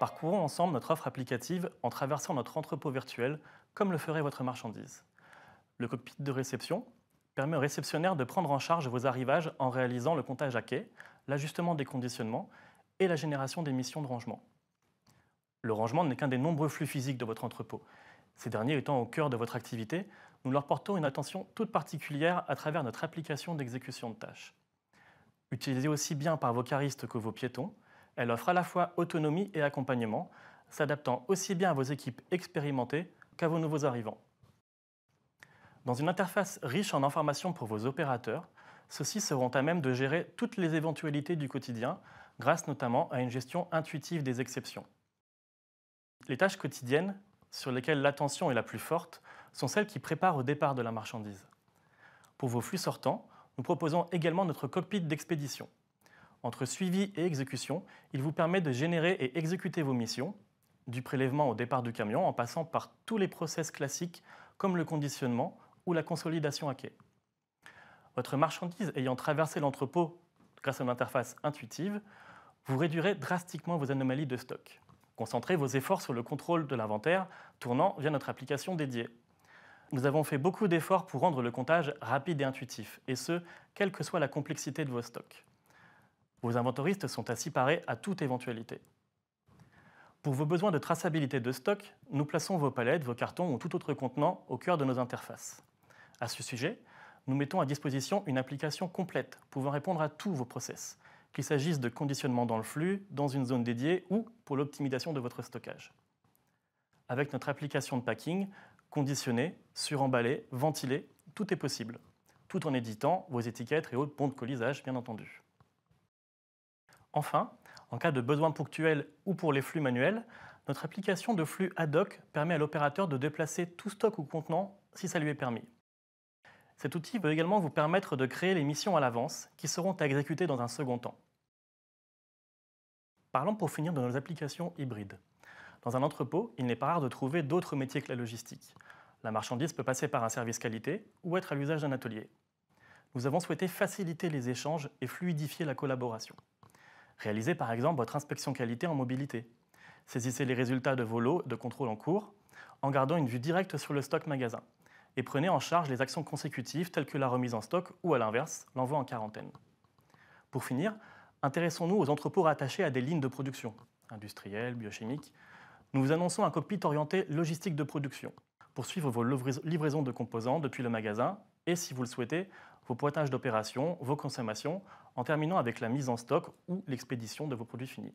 Parcourons ensemble notre offre applicative en traversant notre entrepôt virtuel comme le ferait votre marchandise. Le cockpit de réception permet au réceptionnaire de prendre en charge vos arrivages en réalisant le comptage à quai, l'ajustement des conditionnements et la génération des missions de rangement. Le rangement n'est qu'un des nombreux flux physiques de votre entrepôt. Ces derniers étant au cœur de votre activité, nous leur portons une attention toute particulière à travers notre application d'exécution de tâches. Utilisée aussi bien par vos caristes que vos piétons, elle offre à la fois autonomie et accompagnement, s'adaptant aussi bien à vos équipes expérimentées qu'à vos nouveaux arrivants. Dans une interface riche en informations pour vos opérateurs, ceux-ci seront à même de gérer toutes les éventualités du quotidien, grâce notamment à une gestion intuitive des exceptions. Les tâches quotidiennes, sur lesquelles l'attention est la plus forte, sont celles qui préparent au départ de la marchandise. Pour vos flux sortants, nous proposons également notre cockpit d'expédition, entre suivi et exécution, il vous permet de générer et exécuter vos missions, du prélèvement au départ du camion en passant par tous les process classiques comme le conditionnement ou la consolidation à quai. Votre marchandise ayant traversé l'entrepôt grâce à une interface intuitive, vous réduirez drastiquement vos anomalies de stock. Concentrez vos efforts sur le contrôle de l'inventaire tournant via notre application dédiée. Nous avons fait beaucoup d'efforts pour rendre le comptage rapide et intuitif, et ce, quelle que soit la complexité de vos stocks. Vos inventoristes sont assis parés à toute éventualité. Pour vos besoins de traçabilité de stock, nous plaçons vos palettes, vos cartons ou tout autre contenant au cœur de nos interfaces. À ce sujet, nous mettons à disposition une application complète pouvant répondre à tous vos process, qu'il s'agisse de conditionnement dans le flux, dans une zone dédiée ou pour l'optimisation de votre stockage. Avec notre application de packing, conditionner, suremballer, ventiler, tout est possible, tout en éditant vos étiquettes et autres ponts de colisage, bien entendu. Enfin, en cas de besoin ponctuel ou pour les flux manuels, notre application de flux ad hoc permet à l'opérateur de déplacer tout stock ou contenant si ça lui est permis. Cet outil peut également vous permettre de créer les missions à l'avance qui seront à exécuter dans un second temps. Parlons pour finir de nos applications hybrides. Dans un entrepôt, il n'est pas rare de trouver d'autres métiers que la logistique. La marchandise peut passer par un service qualité ou être à l'usage d'un atelier. Nous avons souhaité faciliter les échanges et fluidifier la collaboration. Réalisez par exemple votre inspection qualité en mobilité. Saisissez les résultats de vos lots de contrôle en cours en gardant une vue directe sur le stock magasin et prenez en charge les actions consécutives telles que la remise en stock ou à l'inverse, l'envoi en quarantaine. Pour finir, intéressons-nous aux entrepôts rattachés à des lignes de production, industrielles, biochimiques. Nous vous annonçons un cockpit orienté logistique de production pour suivre vos livraisons de composants depuis le magasin et, si vous le souhaitez, vos pointages d'opération, vos consommations, en terminant avec la mise en stock ou l'expédition de vos produits finis.